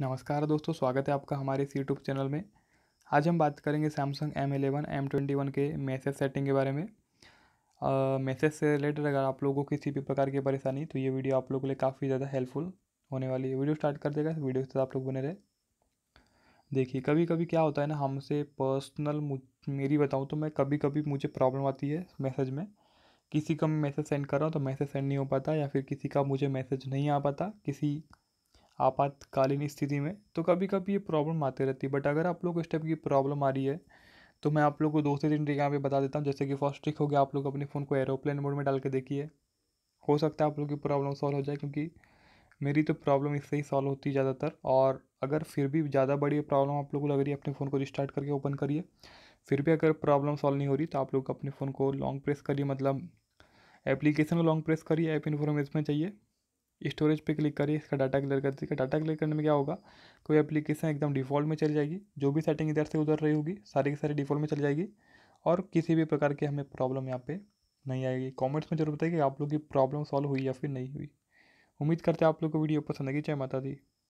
नमस्कार दोस्तों स्वागत है आपका हमारे इस यूट्यूब चैनल में आज हम बात करेंगे Samsung M eleven M twenty one के मैसेज सेटिंग के बारे में मैसेज से रिलेटेड अगर आप लोगों को किसी भी प्रकार की परेशानी तो ये वीडियो आप लोगों के लिए काफ़ी ज़्यादा हेल्पफुल होने वाली है वीडियो स्टार्ट कर देगा वीडियो से आप लोग बने रहे देखिए कभी कभी क्या होता है ना हमसे पर्सनल मेरी बताऊँ तो मैं कभी कभी मुझे प्रॉब्लम आती है मैसेज में किसी का मैं मैसेज सेंड कर रहा हूँ तो मैसेज सेंड नहीं हो पाता या फिर किसी का मुझे मैसेज नहीं आ पाता किसी आपातकालीन स्थिति में तो कभी कभी ये प्रॉब्लम आती रहती है बट अगर आप लोग को इस टाइप की प्रॉब्लम आ रही है तो मैं आप लोग को दो से तीन ट्रिक यहाँ पे बता देता हूँ जैसे कि फर्स्ट ट्रिक हो गया आप लोग अपने फ़ोन को एरोप्लेन मोड में डाल के देखिए हो सकता है आप लोग की प्रॉब्लम सॉल्व हो जाए क्योंकि मेरी तो प्रॉब्लम इससे ही सॉल्व होती है ज़्यादातर और अगर फिर भी ज़्यादा बड़ी प्रॉब्लम आप लोग को लग रही है अपने फ़ोन को रिस्टार्ट करके ओपन करिए फिर भी अगर प्रॉब्लम सॉल्व नहीं हो रही तो आप लोग अपने फ़ोन को लॉन्ग प्रेस करिए मतलब एप्लीकेशन को लॉन्ग प्रेस करिए ऐप इन्फॉर्मेशन में चाहिए स्टोरेज पे क्लिक करिए इसका डाटा क्लियर कर दीजिएगा डाटा क्लियर करने में क्या होगा कोई एप्लीकेशन एकदम डिफ़ॉल्ट में चली जाएगी जो भी सेटिंग इधर से उधर रही होगी सारी की सारी डिफ़ॉल्ट में चली जाएगी और किसी भी प्रकार की हमें प्रॉब्लम यहाँ पे नहीं आएगी कमेंट्स में जरूर बताइए कि आप लोग की प्रॉब्लम सॉल्व हुई या फिर नहीं हुई उम्मीद करते हैं आप लोग को वीडियो पसंद आएगी चाहे माता दी